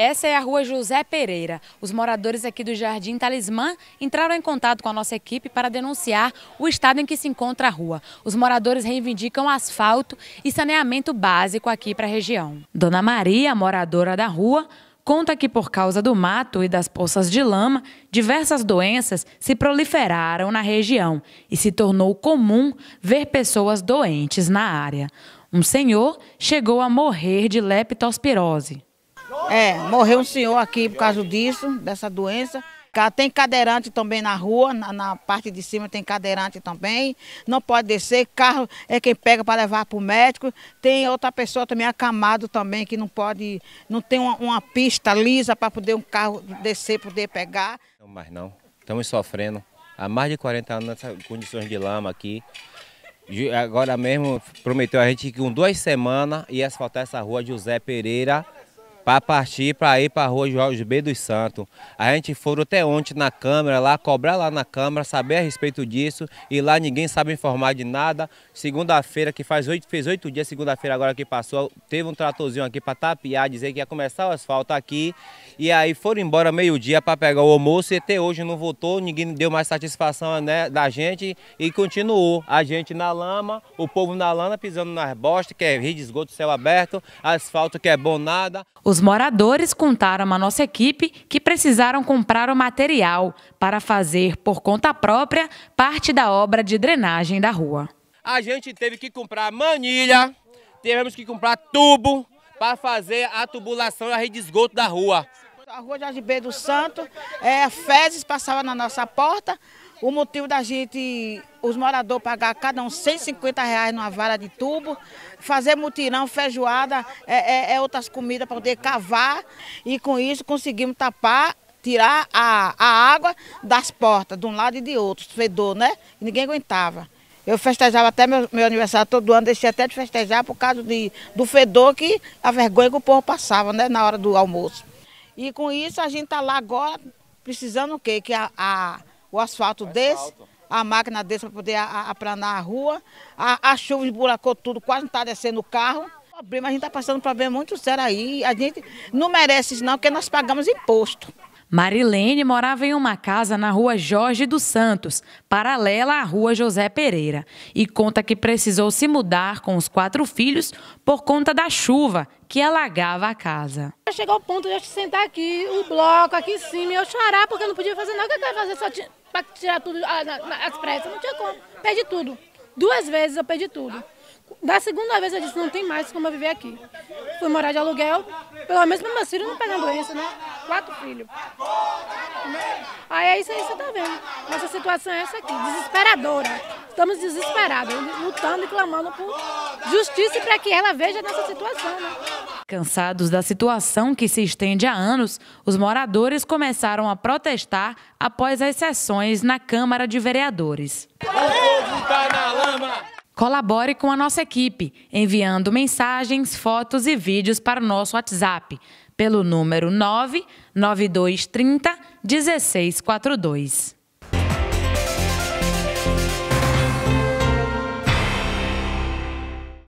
Essa é a rua José Pereira. Os moradores aqui do Jardim Talismã entraram em contato com a nossa equipe para denunciar o estado em que se encontra a rua. Os moradores reivindicam asfalto e saneamento básico aqui para a região. Dona Maria, moradora da rua, conta que por causa do mato e das poças de lama, diversas doenças se proliferaram na região e se tornou comum ver pessoas doentes na área. Um senhor chegou a morrer de leptospirose. É, morreu um senhor aqui por causa disso, dessa doença. Tem cadeirante também na rua, na, na, parte de cima tem cadeirante também. Não pode descer, carro é quem pega para levar para o médico. Tem outra pessoa também acamado também, que não pode, não tem uma, uma pista lisa para poder um carro descer, poder pegar. Não, mas não, estamos sofrendo. Há mais de 40 anos nessas condições de lama aqui. Agora mesmo prometeu a gente que com duas semanas ia asfaltar essa rua José Pereira para partir para ir para a rua Jorge B dos Santos. A gente foi até ontem na Câmara, lá cobrar lá na Câmara, saber a respeito disso, e lá ninguém sabe informar de nada. Segunda-feira, que faz oito, fez oito dias, segunda-feira agora que passou, teve um tratorzinho aqui para tapiar, dizer que ia começar o asfalto aqui, e aí foram embora meio-dia para pegar o almoço, e até hoje não voltou, ninguém deu mais satisfação né, da gente, e continuou. A gente na lama, o povo na lama pisando nas bostas, que é rio de esgoto, céu aberto, asfalto que é bom nada. Os os moradores contaram à nossa equipe que precisaram comprar o material para fazer, por conta própria, parte da obra de drenagem da rua. A gente teve que comprar manilha, tivemos que comprar tubo para fazer a tubulação e a rede de esgoto da rua. A rua Jardim B do Santo, é, fezes passava na nossa porta, o motivo da gente, os moradores, pagar cada um 150 reais numa vara de tubo, fazer mutirão, feijoada, é, é, é outras comidas para poder cavar. E com isso conseguimos tapar, tirar a, a água das portas, de um lado e de outro, fedor, né? E ninguém aguentava. Eu festejava até meu, meu, aniversário todo ano, deixei até de festejar por causa de, do fedor que a vergonha que o povo passava né, na hora do almoço. E com isso a gente está lá agora precisando o quê? Que a, a, o asfalto desce, a máquina desce para poder aplanar a rua, a, a chuva esburacou tudo, quase não está descendo o carro. O problema, a gente está passando um problema muito sério aí, a gente não merece isso não, porque nós pagamos imposto. Marilene morava em uma casa na rua Jorge dos Santos, paralela à rua José Pereira, e conta que precisou se mudar com os quatro filhos por conta da chuva que alagava a casa. Chegou ao ponto de eu sentar aqui, um bloco aqui em cima, e eu chorar porque eu não podia fazer nada, o que eu ia fazer? Só tinha para tirar tudo às ah, pressas. Não tinha como. Perdi tudo. Duas vezes eu perdi tudo. Da segunda vez eu disse, não tem mais como eu viver aqui. Fui morar de aluguel, pelo menos meu meus filhos não pegar doença, né? Quatro filhos. Aí é isso aí, você tá vendo. Nossa situação é essa aqui, desesperadora. Estamos desesperados, lutando e clamando por justiça para que ela veja a nossa situação, né? Cansados da situação que se estende há anos, os moradores começaram a protestar após as sessões na Câmara de Vereadores. O povo tá na lama. Colabore com a nossa equipe, enviando mensagens, fotos e vídeos para o nosso WhatsApp pelo número 99230 1642.